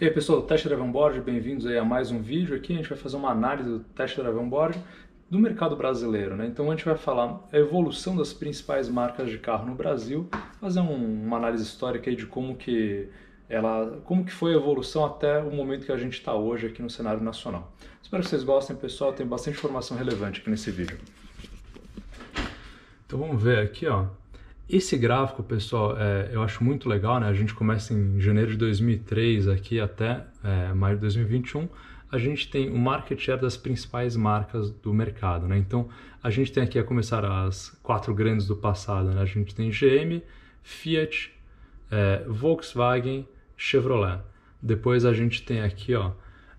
E aí pessoal, do Teste Dragon Board, bem-vindos a mais um vídeo aqui. A gente vai fazer uma análise do Teste Dragon Board do mercado brasileiro. Né? Então a gente vai falar a evolução das principais marcas de carro no Brasil, fazer um, uma análise histórica aí de como que ela, como que foi a evolução até o momento que a gente está hoje aqui no cenário nacional. Espero que vocês gostem, pessoal. Tem bastante informação relevante aqui nesse vídeo. Então vamos ver aqui, ó. Esse gráfico, pessoal, é, eu acho muito legal, né? A gente começa em janeiro de 2003 aqui até é, maio de 2021. A gente tem o market share das principais marcas do mercado, né? Então, a gente tem aqui a começar as quatro grandes do passado, né? A gente tem GM, Fiat, é, Volkswagen, Chevrolet. Depois a gente tem aqui, ó,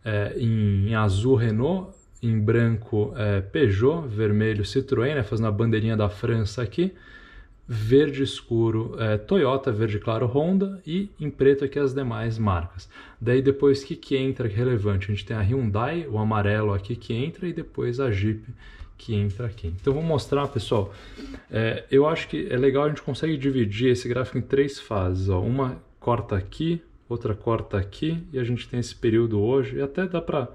é, em, em azul Renault, em branco é, Peugeot, vermelho Citroën, né? Fazendo a bandeirinha da França aqui verde escuro é, Toyota, verde claro Honda e em preto aqui as demais marcas. Daí depois que que entra que é relevante, a gente tem a Hyundai, o amarelo aqui que entra e depois a Jeep que entra aqui. Então vou mostrar, pessoal. É, eu acho que é legal a gente consegue dividir esse gráfico em três fases. Ó. Uma corta aqui, outra corta aqui e a gente tem esse período hoje e até dá para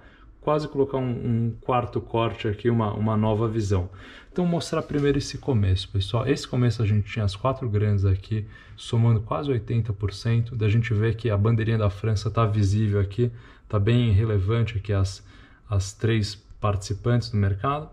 quase colocar um, um, quarto corte aqui, uma, uma nova visão. Então, mostrar primeiro esse começo, pessoal. Esse começo a gente tinha as quatro grandes aqui, somando quase 80%. Da gente ver que a bandeirinha da França está visível aqui, está bem relevante aqui as, as três participantes do mercado.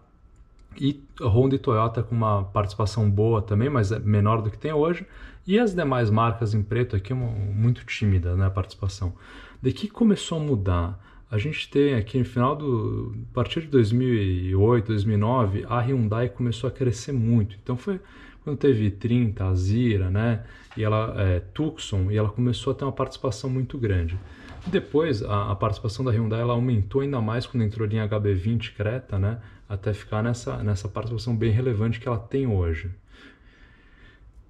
E Honda e Toyota com uma participação boa também, mas é menor do que tem hoje. E as demais marcas em preto aqui, muito tímida né, a participação. De que começou a mudar? a gente tem aqui no final do a partir de 2008, 2009, a Hyundai começou a crescer muito. Então foi quando teve 30, a Zira, né? E ela é, Tucson e ela começou a ter uma participação muito grande. Depois, a, a, participação da Hyundai ela aumentou ainda mais quando entrou em HB20 Creta, né? Até ficar nessa, nessa participação bem relevante que ela tem hoje.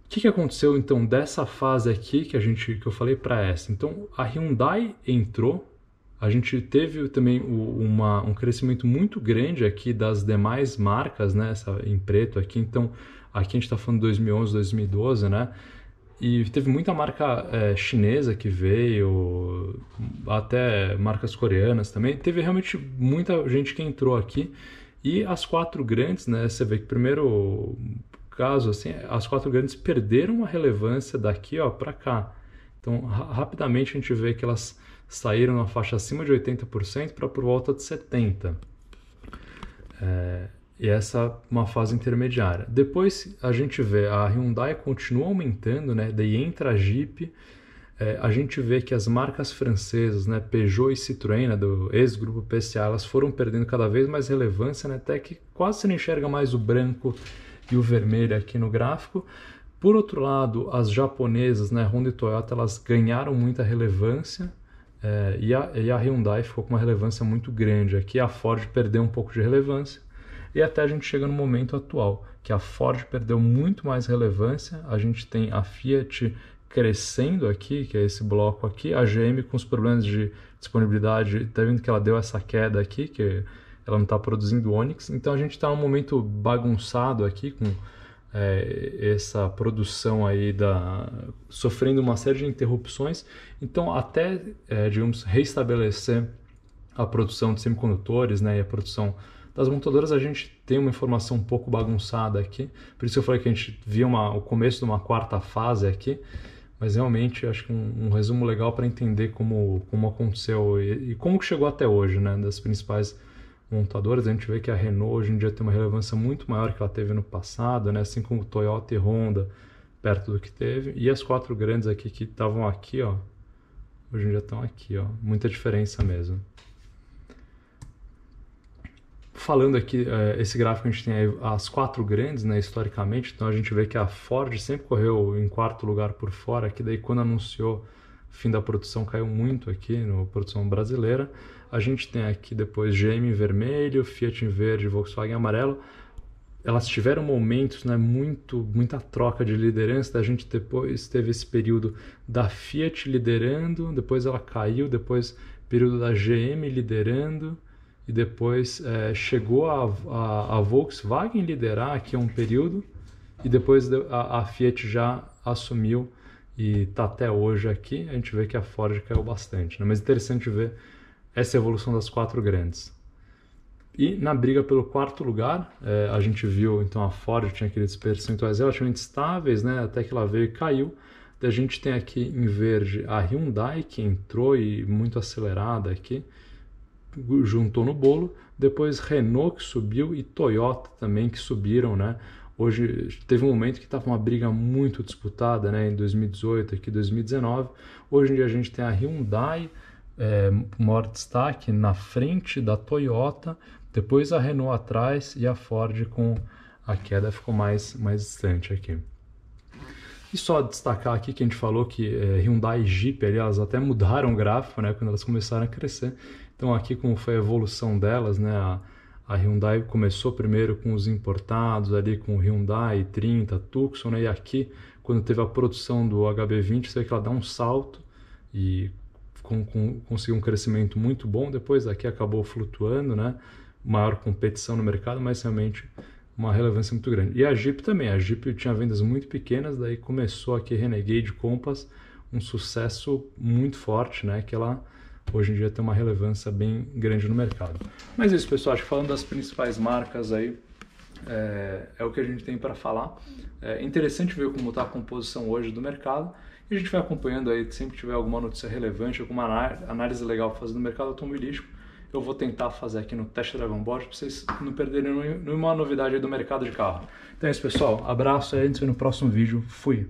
O que, que aconteceu então dessa fase aqui que a gente que eu falei para essa? Então a Hyundai entrou a gente teve também uma, um crescimento muito grande aqui das demais marcas, né? Essa, em preto aqui, então aqui a gente está falando de 2011, 2012, né? E teve muita marca é, chinesa que veio, até marcas coreanas também. Teve realmente muita gente que entrou aqui. E as quatro grandes, né? Você vê que primeiro caso, assim, as quatro grandes perderam a relevância daqui, ó, para cá. Então, rapidamente a gente vê que elas saíram na faixa acima de 80% para por volta de 70%. É, e essa é uma fase intermediária. Depois a gente vê a Hyundai continua aumentando, né? daí entra a Jeep, é, a gente vê que as marcas francesas, né, Peugeot e Citroën, né, do ex-grupo PSA, elas foram perdendo cada vez mais relevância, né, até que quase se não enxerga mais o branco e o vermelho aqui no gráfico, por outro lado, as japonesas, né, Honda e Toyota, elas ganharam muita relevância é, e, a, e, a, Hyundai ficou com uma relevância muito grande. Aqui a Ford perdeu um pouco de relevância e até a gente chega no momento atual, que a Ford perdeu muito mais relevância, a gente tem a Fiat crescendo aqui, que é esse bloco aqui, a GM com os problemas de disponibilidade, tá vendo que ela deu essa queda aqui, que ela não está produzindo Onix, então a gente está num momento bagunçado aqui com é, essa produção aí da sofrendo uma série de interrupções. Então, até, é, digamos, reestabelecer a produção de semicondutores né, e a produção das montadoras, a gente tem uma informação um pouco bagunçada aqui. Por isso eu falei que a gente viu uma, o começo de uma quarta fase aqui. Mas realmente acho que um, um resumo legal para entender como, como aconteceu e, e como que chegou até hoje, né, das principais montadoras. A gente vê que a Renault hoje em dia tem uma relevância muito maior que ela teve no passado, né? assim como Toyota e Honda, perto do que teve. E as quatro grandes aqui que estavam aqui, ó, hoje em dia estão aqui. Ó. Muita diferença mesmo. Falando aqui, é, esse gráfico a gente tem as quatro grandes, né, historicamente, então a gente vê que a Ford sempre correu em quarto lugar por fora, que daí quando anunciou fim da produção caiu muito aqui no produção brasileira. A gente tem aqui depois GM em vermelho, Fiat em verde, Volkswagen em amarelo. Elas tiveram momentos, né, muito, muita troca de liderança. A gente depois teve esse período da Fiat liderando, depois ela caiu, depois período da GM liderando e depois é, chegou a, a, a, Volkswagen liderar aqui um período e depois a, a Fiat já assumiu e tá até hoje aqui, a gente vê que a Ford caiu bastante. Né? Mas interessante ver essa evolução das quatro grandes. E na briga pelo quarto lugar, é, a gente viu então a Ford tinha aqueles percentuais relativamente estáveis, né? até que ela veio e caiu. E a gente tem aqui em verde a Hyundai, que entrou e muito acelerada aqui, juntou no bolo. Depois Renault que subiu e Toyota também que subiram, né? Hoje teve um momento que estava uma briga muito disputada, né, em 2018 aqui 2019. Hoje em dia a gente tem a Hyundai é, maior destaque na frente da Toyota, depois a Renault atrás e a Ford com a queda ficou mais mais distante aqui. E só destacar aqui que a gente falou que é, Hyundai e Jeep, aliás, até mudaram o gráfico, né, quando elas começaram a crescer. Então aqui como foi a evolução delas, né, a, a Hyundai começou primeiro com os importados ali com o Hyundai 30, Tucson, né? e aqui quando teve a produção do HB20, você vê que ela dá um salto e com, com, conseguiu um crescimento muito bom. Depois aqui acabou flutuando, né? Maior competição no mercado, mas realmente uma relevância muito grande. E a Jeep também, a Jeep tinha vendas muito pequenas, daí começou aqui Renegade Compass, um sucesso muito forte, né? Que ela hoje em dia tem uma relevância bem grande no mercado. Mas é isso, pessoal. Acho que falando das principais marcas aí, é, é o que a gente tem para falar. É interessante ver como está a composição hoje do mercado. E a gente vai acompanhando aí, sempre que tiver alguma notícia relevante, alguma análise legal para fazer no mercado automobilístico, eu vou tentar fazer aqui no Teste Dragon Ball para vocês não perderem nenhuma novidade do mercado de carro. Então é isso, pessoal. Abraço e a gente se vê no próximo vídeo. Fui!